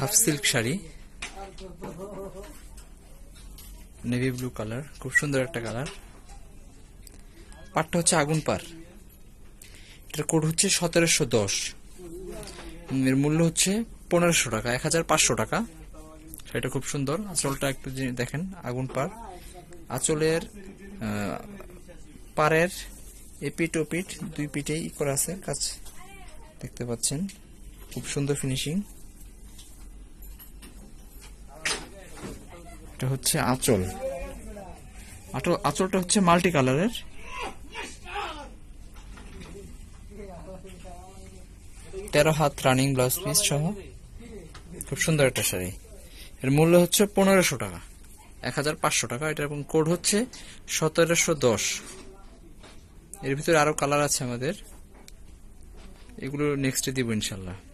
half silk sari navy blue colour খুব সুন্দর একটা কালার পাটটা হচ্ছে আগুন পার এটার কোড হচ্ছে সতেরোশো দশ এর মূল্য হচ্ছে পনেরোশো টাকা এক হাজার পাঁচশো টাকা সেটা খুব সুন্দর আঁচলটা একটু দেখেন আগুন পার আঁচলের পাড়ের এপিট ও পিট দুই পিঠেই করা আছে কাজ দেখতে পাচ্ছেন খুব সুন্দর ফিনিশিং এটা হচ্ছে আঁচল আঁচল আঁচলটা হচ্ছে মাল্টি কালারের তেরো হাত রানিং ব্লাউজ পিস সহ খুব সুন্দর একটা শাড়ি এর মূল্য হচ্ছে পনেরোশো টাকা এক হাজার পাঁচশো টাকা এটার কোড হচ্ছে সতেরোশো দশ এর ভিতরে আরও কালার আছে আমাদের এগুলো নেক্সটে দিব ইনশাল্লাহ